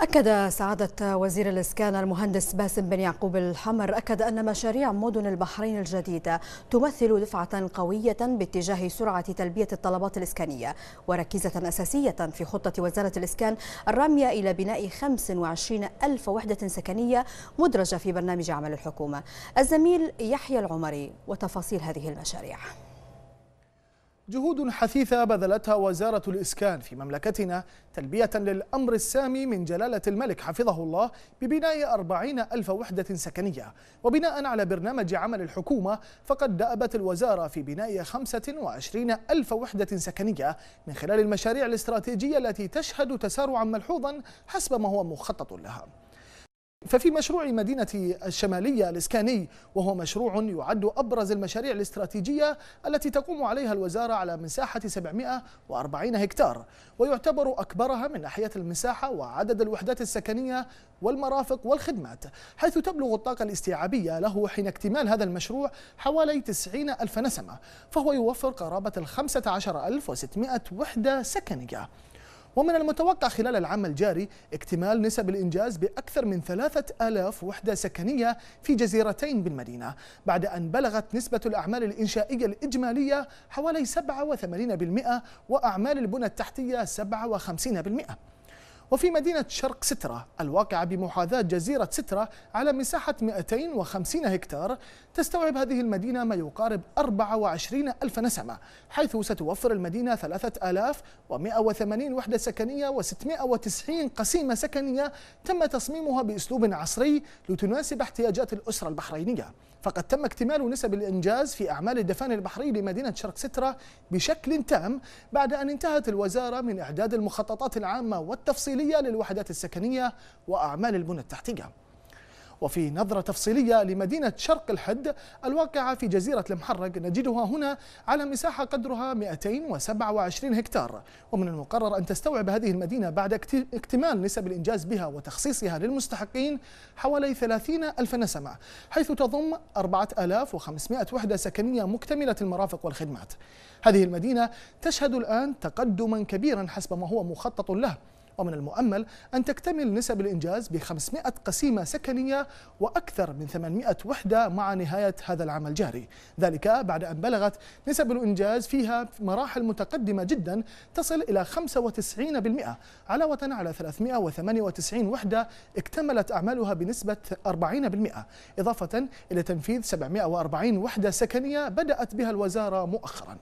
أكد سعادة وزير الإسكان المهندس باسم بن يعقوب الحمر أكد أن مشاريع مدن البحرين الجديدة تمثل دفعة قوية باتجاه سرعة تلبية الطلبات الإسكانية وركيزة أساسية في خطة وزارة الإسكان الرامية إلى بناء 25 ألف وحدة سكنية مدرجة في برنامج عمل الحكومة الزميل يحيى العمري وتفاصيل هذه المشاريع جهود حثيثة بذلتها وزارة الإسكان في مملكتنا تلبية للأمر السامي من جلالة الملك حفظه الله ببناء أربعين ألف وحدة سكنية وبناء على برنامج عمل الحكومة فقد دأبت الوزارة في بناء خمسة وعشرين ألف وحدة سكنية من خلال المشاريع الاستراتيجية التي تشهد تسارعا ملحوظا حسب ما هو مخطط لها ففي مشروع مدينة الشمالية الإسكاني وهو مشروع يعد أبرز المشاريع الاستراتيجية التي تقوم عليها الوزارة على مساحة 740 هكتار ويعتبر أكبرها من ناحية المساحة وعدد الوحدات السكنية والمرافق والخدمات حيث تبلغ الطاقة الاستيعابية له حين اكتمال هذا المشروع حوالي 90 ألف نسمة فهو يوفر قرابة ال 15600 وحدة سكنية ومن المتوقع خلال العام الجاري اكتمال نسب الإنجاز بأكثر من 3000 وحدة سكنية في جزيرتين بالمدينة بعد أن بلغت نسبة الأعمال الإنشائية الإجمالية حوالي 87% وأعمال البنى التحتية 57% وفي مدينة شرق سترة الواقعة بمحاذاة جزيرة سترة على مساحة 250 هكتار تستوعب هذه المدينة ما يقارب 24 ألف نسمة حيث ستوفر المدينة 3180 وحدة سكنية و690 قسيمة سكنية تم تصميمها بأسلوب عصري لتناسب احتياجات الأسرة البحرينية فقد تم اكتمال نسب الإنجاز في أعمال الدفان البحري لمدينة شرق سترة بشكل تام بعد أن انتهت الوزارة من إعداد المخططات العامة والتفصيل تفصيلية للوحدات السكنية وأعمال البنى التحتية وفي نظرة تفصيلية لمدينة شرق الحد الواقعة في جزيرة المحرق نجدها هنا على مساحة قدرها 227 هكتار ومن المقرر أن تستوعب هذه المدينة بعد اكتمال نسب الإنجاز بها وتخصيصها للمستحقين حوالي 30 ألف نسمة حيث تضم 4500 وحدة سكنية مكتملة المرافق والخدمات هذه المدينة تشهد الآن تقدما كبيرا حسب ما هو مخطط له ومن المؤمل أن تكتمل نسب الإنجاز ب 500 قسيمة سكنية وأكثر من 800 وحدة مع نهاية هذا العام الجاري ذلك بعد أن بلغت نسب الإنجاز فيها في مراحل متقدمة جدا تصل إلى 95% علاوة على 398 وحدة اكتملت أعمالها بنسبة 40% إضافة إلى تنفيذ 740 وحدة سكنية بدأت بها الوزارة مؤخراً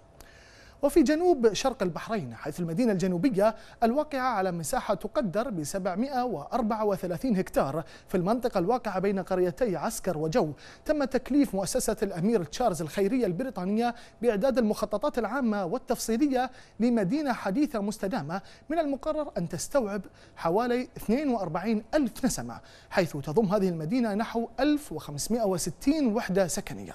وفي جنوب شرق البحرين حيث المدينة الجنوبية الواقعة على مساحة تقدر ب 734 هكتار في المنطقة الواقعة بين قريتي عسكر وجو تم تكليف مؤسسة الأمير تشارلز الخيرية البريطانية بإعداد المخططات العامة والتفصيلية لمدينة حديثة مستدامة من المقرر أن تستوعب حوالي 42 ألف نسمة حيث تضم هذه المدينة نحو 1560 وحدة سكنية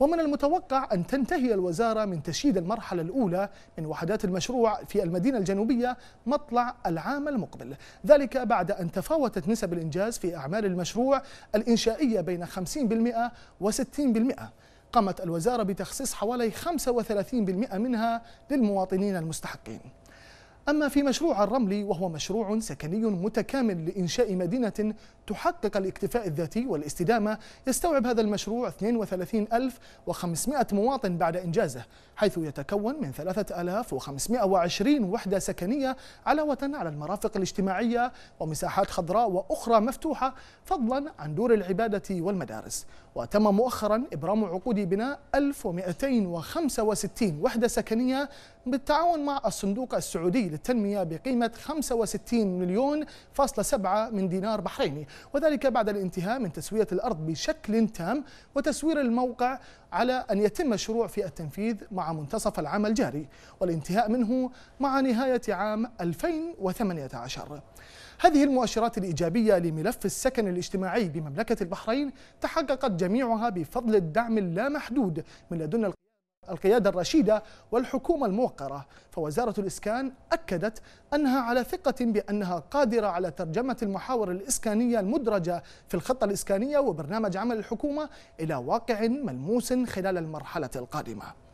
ومن المتوقع أن تنتهي الوزارة من تشييد المرحلة الأولى من وحدات المشروع في المدينة الجنوبية مطلع العام المقبل ذلك بعد أن تفاوتت نسب الإنجاز في أعمال المشروع الإنشائية بين 50% و60% قامت الوزارة بتخصيص حوالي 35% منها للمواطنين المستحقين أما في مشروع الرملي وهو مشروع سكني متكامل لإنشاء مدينة تحقق الاكتفاء الذاتي والاستدامة يستوعب هذا المشروع 32500 مواطن بعد إنجازه حيث يتكون من 3520 وحدة سكنية علاوة على المرافق الاجتماعية ومساحات خضراء وأخرى مفتوحة فضلا عن دور العبادة والمدارس وتم مؤخرا إبرام عقود بناء 1265 وحدة سكنية بالتعاون مع الصندوق السعودي للتنمية بقيمة 65 مليون فاصلة سبعة من دينار بحريني وذلك بعد الانتهاء من تسوية الأرض بشكل تام وتسوير الموقع على أن يتم الشروع في التنفيذ مع منتصف العام الجاري والانتهاء منه مع نهاية عام 2018 هذه المؤشرات الإيجابية لملف السكن الاجتماعي بمملكة البحرين تحققت جميعها بفضل الدعم اللامحدود من لدن القيادة الرشيدة والحكومة الموقرة فوزارة الإسكان أكدت أنها على ثقة بأنها قادرة على ترجمة المحاور الإسكانية المدرجة في الخطة الإسكانية وبرنامج عمل الحكومة إلى واقع ملموس خلال المرحلة القادمة